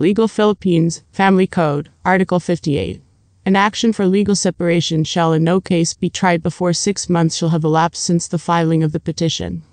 Legal Philippines Family Code, Article 58. An action for legal separation shall in no case be tried before six months shall have elapsed since the filing of the petition.